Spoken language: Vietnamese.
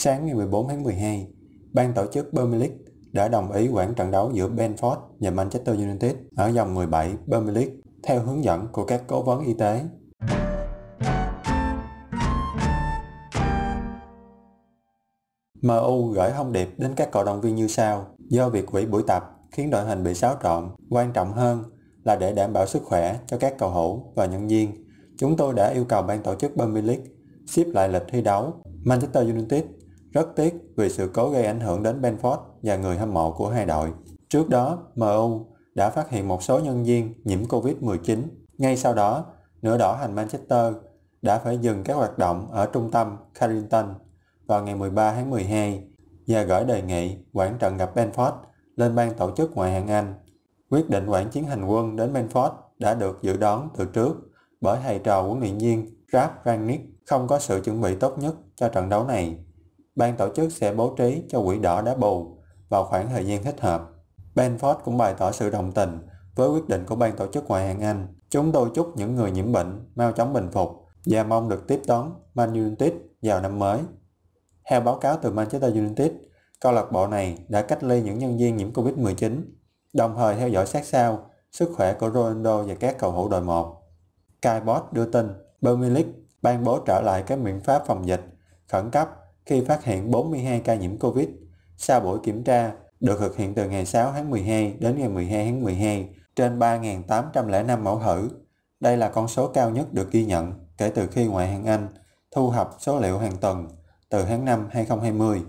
Sáng ngày 14 tháng 12, ban tổ chức Premier League đã đồng ý quản trận đấu giữa Benford và Manchester United ở vòng 17 Premier League theo hướng dẫn của các cố vấn y tế. MU gửi thông điệp đến các cổ động viên như sau. Do việc hủy buổi tập khiến đội hình bị xáo trộn, quan trọng hơn là để đảm bảo sức khỏe cho các cầu thủ và nhân viên. Chúng tôi đã yêu cầu ban tổ chức Premier League xếp lại lịch thi đấu. Manchester United rất tiếc vì sự cố gây ảnh hưởng đến Benford và người hâm mộ của hai đội. Trước đó, MU đã phát hiện một số nhân viên nhiễm Covid-19. Ngay sau đó, nửa đỏ hành Manchester đã phải dừng các hoạt động ở trung tâm Carrington vào ngày 13 tháng 12 và gửi đề nghị quản trận gặp Benford lên ban tổ chức ngoại hạng Anh. Quyết định quản chiến hành quân đến Benford đã được dự đoán từ trước bởi thầy trò huấn luyện viên Ralph Rangnick không có sự chuẩn bị tốt nhất cho trận đấu này. Ban tổ chức sẽ bố trí cho quỹ đỏ đá bù vào khoảng thời gian thích hợp. Benford cũng bày tỏ sự đồng tình với quyết định của ban tổ chức Ngoại hạng Anh. Chúng tôi chúc những người nhiễm bệnh mau chóng bình phục và mong được tiếp đón Man United vào năm mới. Theo báo cáo từ Manchester United, câu lạc bộ này đã cách ly những nhân viên nhiễm Covid-19, đồng thời theo dõi sát sao sức khỏe của Ronaldo và các cầu thủ đội 1. Kai Bot đưa tin, Premier League ban bố trở lại các biện pháp phòng dịch khẩn cấp khi phát hiện 42 ca nhiễm COVID. Sau buổi kiểm tra, được thực hiện từ ngày 6 tháng 12 đến ngày 12 tháng 12 trên 3.805 mẫu thử. Đây là con số cao nhất được ghi nhận kể từ khi Ngoại hạng Anh thu thập số liệu hàng tuần từ tháng 5 2020.